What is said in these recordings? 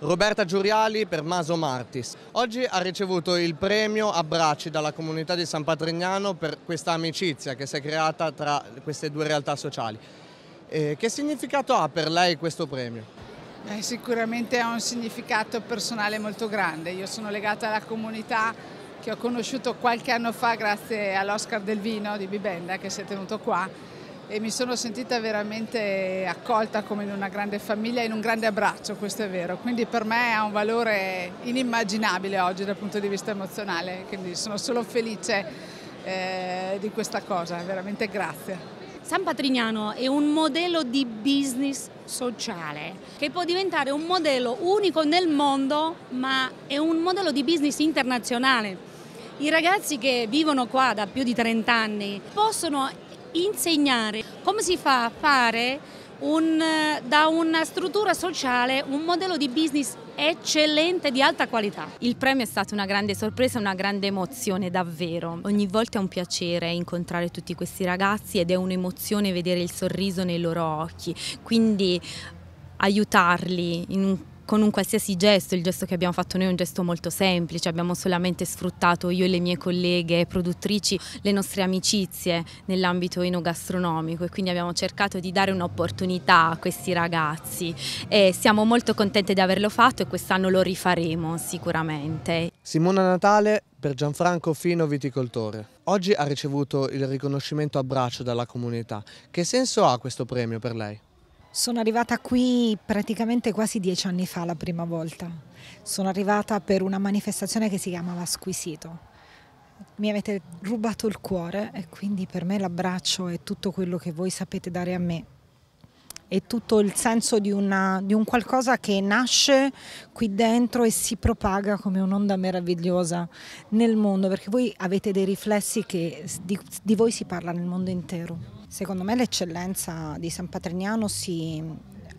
Roberta Giuriali per Maso Martis. Oggi ha ricevuto il premio Abbracci dalla comunità di San Patrignano per questa amicizia che si è creata tra queste due realtà sociali. Eh, che significato ha per lei questo premio? Eh, sicuramente ha un significato personale molto grande. Io sono legata alla comunità che ho conosciuto qualche anno fa grazie all'Oscar del Vino di Bibenda che si è tenuto qua e mi sono sentita veramente accolta come in una grande famiglia, in un grande abbraccio, questo è vero. Quindi per me ha un valore inimmaginabile oggi dal punto di vista emozionale, quindi sono solo felice eh, di questa cosa, veramente grazie. San Patrignano è un modello di business sociale che può diventare un modello unico nel mondo, ma è un modello di business internazionale. I ragazzi che vivono qua da più di 30 anni possono insegnare come si fa a fare un, da una struttura sociale un modello di business eccellente di alta qualità. Il premio è stata una grande sorpresa, una grande emozione davvero. Ogni volta è un piacere incontrare tutti questi ragazzi ed è un'emozione vedere il sorriso nei loro occhi, quindi aiutarli in un con un qualsiasi gesto, il gesto che abbiamo fatto noi è un gesto molto semplice, abbiamo solamente sfruttato io e le mie colleghe produttrici le nostre amicizie nell'ambito enogastronomico e quindi abbiamo cercato di dare un'opportunità a questi ragazzi e siamo molto contenti di averlo fatto e quest'anno lo rifaremo sicuramente. Simona Natale per Gianfranco Fino Viticoltore. Oggi ha ricevuto il riconoscimento a braccio dalla comunità. Che senso ha questo premio per lei? Sono arrivata qui praticamente quasi dieci anni fa la prima volta. Sono arrivata per una manifestazione che si chiamava Squisito. Mi avete rubato il cuore e quindi per me l'abbraccio è tutto quello che voi sapete dare a me e tutto il senso di, una, di, un qualcosa che nasce qui dentro e si propaga come un'onda meravigliosa nel mondo, perché voi avete dei riflessi che di, di voi si parla nel mondo intero. Secondo me l'eccellenza di San Patrignano si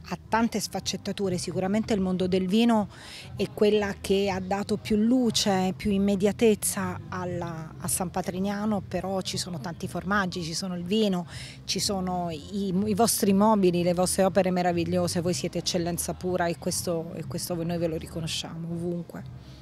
ha tante sfaccettature, sicuramente il mondo del vino è quella che ha dato più luce, più immediatezza alla, a San Patrignano, però ci sono tanti formaggi, ci sono il vino, ci sono i, i vostri mobili, le vostre opere meravigliose, voi siete eccellenza pura e questo, e questo noi ve lo riconosciamo ovunque.